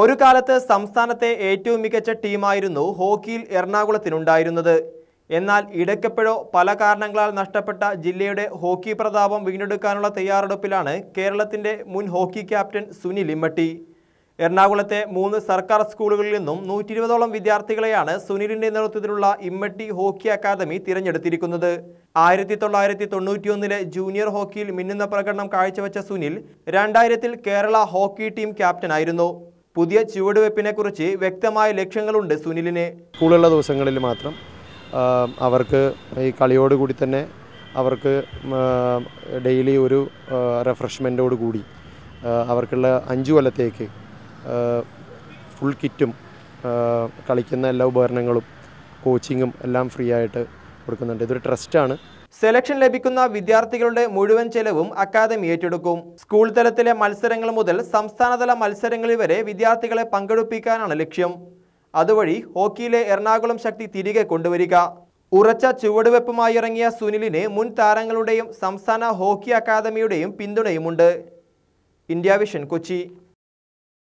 ഒരു കാലത്ത് സംസ്ഥാനത്തെ ഏറ്റവും മികച്ച ടീമായിരുന്നു ഹോക്കിയിൽ എറണാകുളത്തിനുണ്ടായിരുന്നത് എന്നാൽ ഇടയ്ക്കെപ്പോഴോ പല കാരണങ്ങളാൽ നഷ്ടപ്പെട്ട ജില്ലയുടെ ഹോക്കി പ്രതാപം വീണ്ടെടുക്കാനുള്ള തയ്യാറെടുപ്പിലാണ് കേരളത്തിൻ്റെ മുൻ ഹോക്കി ക്യാപ്റ്റൻ സുനിൽ ഇമ്മട്ടി എറണാകുളത്തെ മൂന്ന് സർക്കാർ സ്കൂളുകളിൽ നിന്നും നൂറ്റി ഇരുപതോളം വിദ്യാർത്ഥികളെയാണ് സുനിലിന്റെ നേതൃത്വത്തിലുള്ള ഇമ്മട്ടി ഹോക്കി അക്കാദമി തിരഞ്ഞെടുത്തിരിക്കുന്നത് ആയിരത്തി തൊള്ളായിരത്തി തൊണ്ണൂറ്റിയൊന്നിലെ ജൂനിയർ ഹോക്കിയിൽ മിന്നുന്ന പ്രകടനം കാഴ്ചവെച്ച സുനിൽ രണ്ടായിരത്തിൽ കേരള ഹോക്കി ടീം ക്യാപ്റ്റനായിരുന്നു പുതിയ കുറിച്ച് വ്യക്തമായ ലക്ഷ്യങ്ങളുണ്ട് സുനിലിന് സ്കൂളുള്ള ദിവസങ്ങളിൽ മാത്രം അവർക്ക് ഈ കളിയോടുകൂടി തന്നെ അവർക്ക് ഡെയിലി ഒരു റെഫ്രഷ്മെൻറ്റോട് കൂടി അവർക്കുള്ള അഞ്ചു കൊല്ലത്തേക്ക് ഫുൾ കിറ്റും കളിക്കുന്ന എല്ലാ ഉപകരണങ്ങളും കോച്ചിങ്ങും എല്ലാം ഫ്രീ ആയിട്ട് കൊടുക്കുന്നുണ്ട് ഇതൊരു ട്രസ്റ്റാണ് സെലക്ഷൻ ലഭിക്കുന്ന വിദ്യാർത്ഥികളുടെ മുഴുവൻ ചെലവും അക്കാദമി ഏറ്റെടുക്കും സ്കൂൾ തലത്തിലെ മത്സരങ്ങൾ മുതൽ സംസ്ഥാനതല മത്സരങ്ങളിൽ വരെ വിദ്യാർത്ഥികളെ പങ്കെടുപ്പിക്കാനാണ് ലക്ഷ്യം അതുവഴി ഹോക്കിയിലെ എറണാകുളം ശക്തി തിരികെ കൊണ്ടുവരിക ഉറച്ച ചുവടുവെപ്പുമായി ഇറങ്ങിയ സുനിലിന് മുൻ താരങ്ങളുടെയും സംസ്ഥാന ഹോക്കി അക്കാദമിയുടെയും പിന്തുണയുമുണ്ട് ഇന്ത്യ വിഷൻ കൊച്ചി